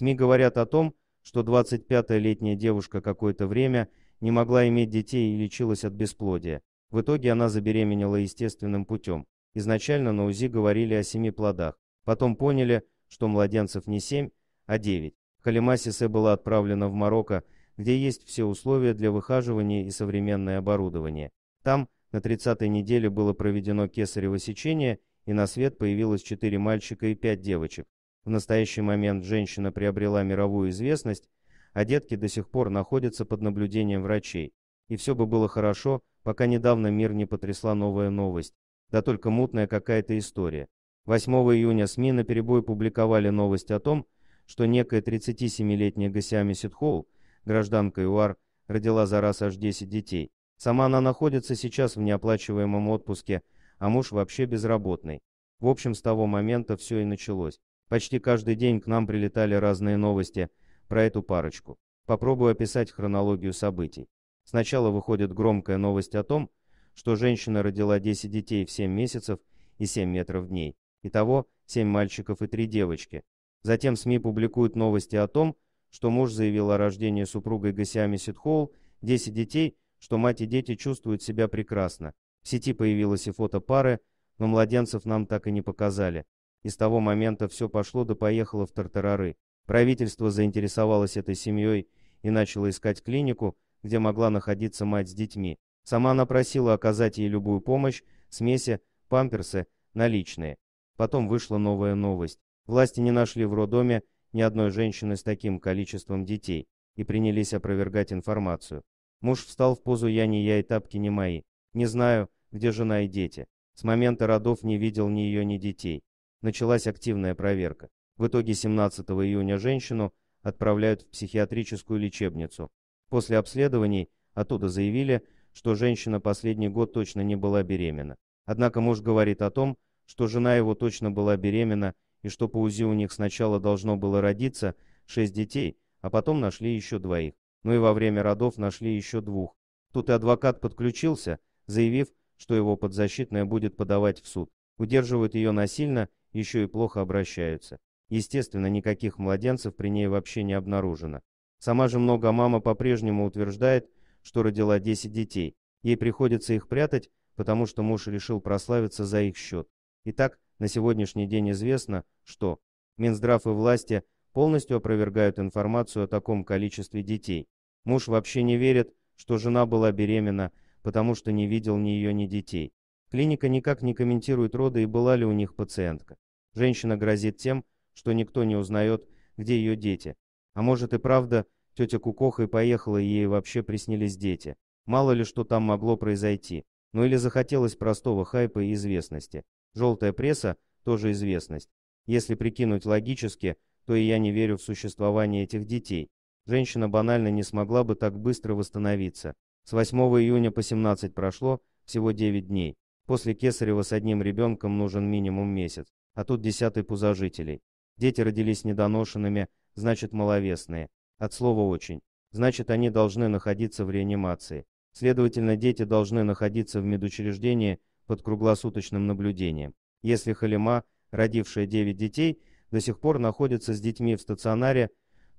СМИ говорят о том, что 25 летняя девушка какое-то время не могла иметь детей и лечилась от бесплодия. В итоге она забеременела естественным путем. Изначально на УЗИ говорили о семи плодах. Потом поняли, что младенцев не семь, а девять. Халимасисе была отправлена в Марокко, где есть все условия для выхаживания и современное оборудование. Там на 30-й неделе было проведено кесарево сечение, и на свет появилось четыре мальчика и пять девочек. В настоящий момент женщина приобрела мировую известность, а детки до сих пор находятся под наблюдением врачей. И все бы было хорошо, пока недавно мир не потрясла новая новость. Да только мутная какая-то история. 8 июня СМИ на перебой публиковали новость о том, что некая 37-летняя Гасями Ситхоу, гражданка ЮАР, родила за раз аж 10 детей. Сама она находится сейчас в неоплачиваемом отпуске, а муж вообще безработный. В общем, с того момента все и началось. Почти каждый день к нам прилетали разные новости про эту парочку. Попробую описать хронологию событий. Сначала выходит громкая новость о том, что женщина родила 10 детей в 7 месяцев и 7 метров дней. Итого 7 мальчиков и 3 девочки. Затем СМИ публикуют новости о том, что муж заявил о рождении супругой Гасиами Ситхоул, 10 детей, что мать и дети чувствуют себя прекрасно. В сети появилось и фото пары, но младенцев нам так и не показали. И с того момента все пошло да поехало в тартарары. Правительство заинтересовалось этой семьей и начало искать клинику, где могла находиться мать с детьми. Сама она просила оказать ей любую помощь, смеси, памперсы, наличные. Потом вышла новая новость. Власти не нашли в роддоме ни одной женщины с таким количеством детей и принялись опровергать информацию. Муж встал в позу «я не я и тапки не мои». Не знаю, где жена и дети. С момента родов не видел ни ее, ни детей. Началась активная проверка. В итоге 17 июня женщину отправляют в психиатрическую лечебницу. После обследований оттуда заявили, что женщина последний год точно не была беременна. Однако муж говорит о том, что жена его точно была беременна и что по УЗИ у них сначала должно было родиться 6 детей, а потом нашли еще двоих. Ну и во время родов нашли еще двух. Тут и адвокат подключился, заявив, что его подзащитная будет подавать в суд. Удерживают ее насильно еще и плохо обращаются. Естественно, никаких младенцев при ней вообще не обнаружено. Сама же много мама по-прежнему утверждает, что родила 10 детей. Ей приходится их прятать, потому что муж решил прославиться за их счет. Итак, на сегодняшний день известно, что Минздрав и власти полностью опровергают информацию о таком количестве детей. Муж вообще не верит, что жена была беременна, потому что не видел ни ее, ни детей. Клиника никак не комментирует роды и была ли у них пациентка. Женщина грозит тем, что никто не узнает, где ее дети. А может и правда, тетя Кукоха и поехала, и ей вообще приснились дети. Мало ли что там могло произойти. Ну или захотелось простого хайпа и известности. Желтая пресса – тоже известность. Если прикинуть логически, то и я не верю в существование этих детей. Женщина банально не смогла бы так быстро восстановиться. С 8 июня по 17 прошло всего 9 дней. После Кесарева с одним ребенком нужен минимум месяц, а тут десятый пузожителей. Дети родились недоношенными, значит маловесные. От слова «очень». Значит, они должны находиться в реанимации. Следовательно, дети должны находиться в медучреждении под круглосуточным наблюдением. Если Халима, родившая 9 детей, до сих пор находится с детьми в стационаре,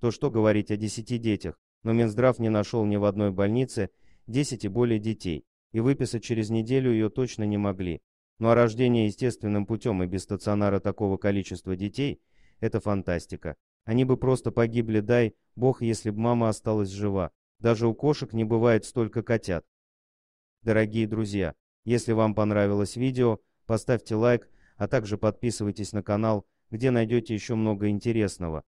то что говорить о 10 детях, но Минздрав не нашел ни в одной больнице 10 и более детей и выписать через неделю ее точно не могли. Ну а рождение естественным путем и без стационара такого количества детей – это фантастика. Они бы просто погибли, дай бог, если бы мама осталась жива. Даже у кошек не бывает столько котят. Дорогие друзья, если вам понравилось видео, поставьте лайк, а также подписывайтесь на канал, где найдете еще много интересного.